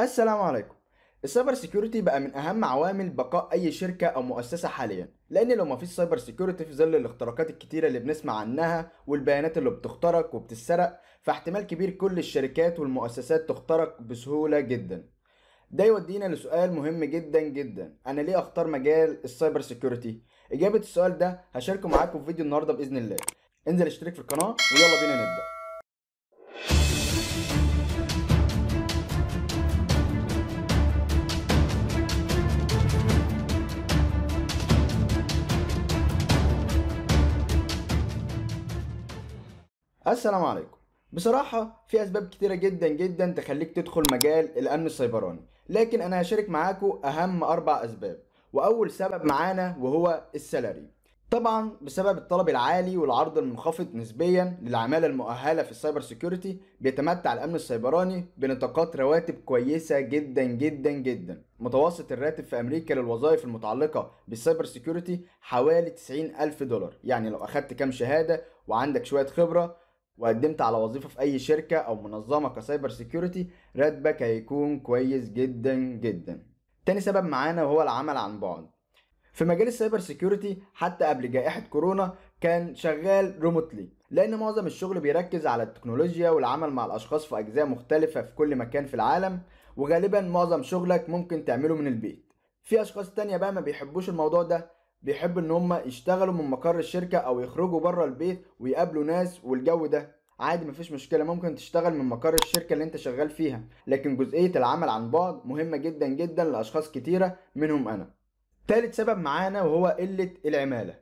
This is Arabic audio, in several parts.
السلام عليكم السايبر سيكيورتي بقى من اهم عوامل بقاء اي شركه او مؤسسه حاليا لان لو ما فيش سايبر سيكيورتي في ظل الاختراقات الكتيره اللي بنسمع عنها والبيانات اللي بتخترق وبتتسرق فاحتمال كبير كل الشركات والمؤسسات تخترق بسهوله جدا ده يودينا لسؤال مهم جدا جدا انا ليه اختار مجال السايبر سيكيورتي اجابه السؤال ده هشاركه معاكم في فيديو النهارده باذن الله انزل اشترك في القناه ويلا بينا نبدا السلام عليكم بصراحة في أسباب كتيرة جدا جدا تخليك تدخل مجال الأمن السيبراني لكن أنا هشارك معاكم أهم أربع أسباب وأول سبب معانا وهو السلاري طبعا بسبب الطلب العالي والعرض المنخفض نسبيا للعمالة المؤهلة في السايبر سيكيورتي بيتمتع الأمن السيبراني بنطاقات رواتب كويسة جدا جدا جدا متوسط الراتب في أمريكا للوظائف المتعلقة بالسايبر سيكيورتي حوالي 90 ألف دولار يعني لو أخدت كام شهادة وعندك شوية خبرة وقدمت على وظيفه في اي شركه او منظمه كسايبر سيكيورتي راتبك هيكون كويس جدا جدا تاني سبب معانا وهو العمل عن بعد في مجال السايبر سيكيورتي حتى قبل جائحه كورونا كان شغال ريموتلي لان معظم الشغل بيركز على التكنولوجيا والعمل مع الاشخاص في اجزاء مختلفه في كل مكان في العالم وغالبا معظم شغلك ممكن تعمله من البيت في اشخاص تانية بقى ما بيحبوش الموضوع ده بيحبوا ان هم يشتغلوا من مقر الشركه او يخرجوا بره البيت ويقابلوا ناس والجو ده عادي مفيش مشكله ممكن تشتغل من مقر الشركه اللي انت شغال فيها لكن جزئيه العمل عن بعد مهمه جدا جدا لاشخاص كتيره منهم انا تالت سبب معانا وهو قله العماله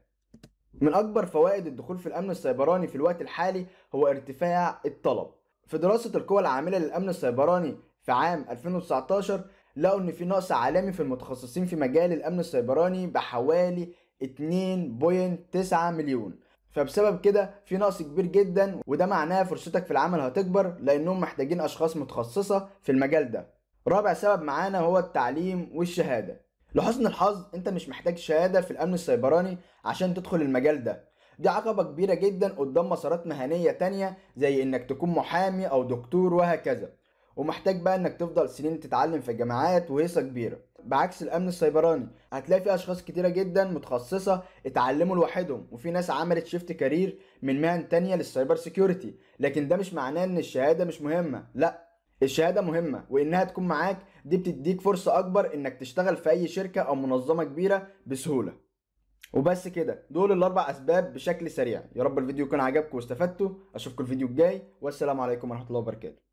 من أكبر فوائد الدخول في الأمن السيبراني في الوقت الحالي هو ارتفاع الطلب في دراسة القوى العاملة للأمن السيبراني في عام 2019 لقوا ان في نقص عالمي في المتخصصين في مجال الامن السيبراني بحوالي 2.9 مليون فبسبب كده في نقص كبير جدا وده معناه فرصتك في العمل هتكبر لانهم محتاجين اشخاص متخصصه في المجال ده رابع سبب معانا هو التعليم والشهاده لحسن الحظ انت مش محتاج شهاده في الامن السيبراني عشان تدخل المجال ده دي عقبة كبيرة جدا قدام مسارات مهنية تانية زي انك تكون محامي او دكتور وهكذا ومحتاج بقى انك تفضل سنين تتعلم في الجامعات وهيصه كبيره بعكس الامن السيبراني هتلاقي في اشخاص كتيره جدا متخصصه اتعلموا لوحدهم وفي ناس عملت شيفت كارير من مهن تانية للسايبر سيكيورتي لكن ده مش معناه ان الشهاده مش مهمه لا الشهاده مهمه وانها تكون معاك دي بتديك فرصه اكبر انك تشتغل في اي شركه او منظمه كبيره بسهوله وبس كده دول الاربع اسباب بشكل سريع يا رب الفيديو يكون عجبكم واستفدتوا اشوفكم الفيديو الجاي والسلام عليكم ورحمه الله وبركاته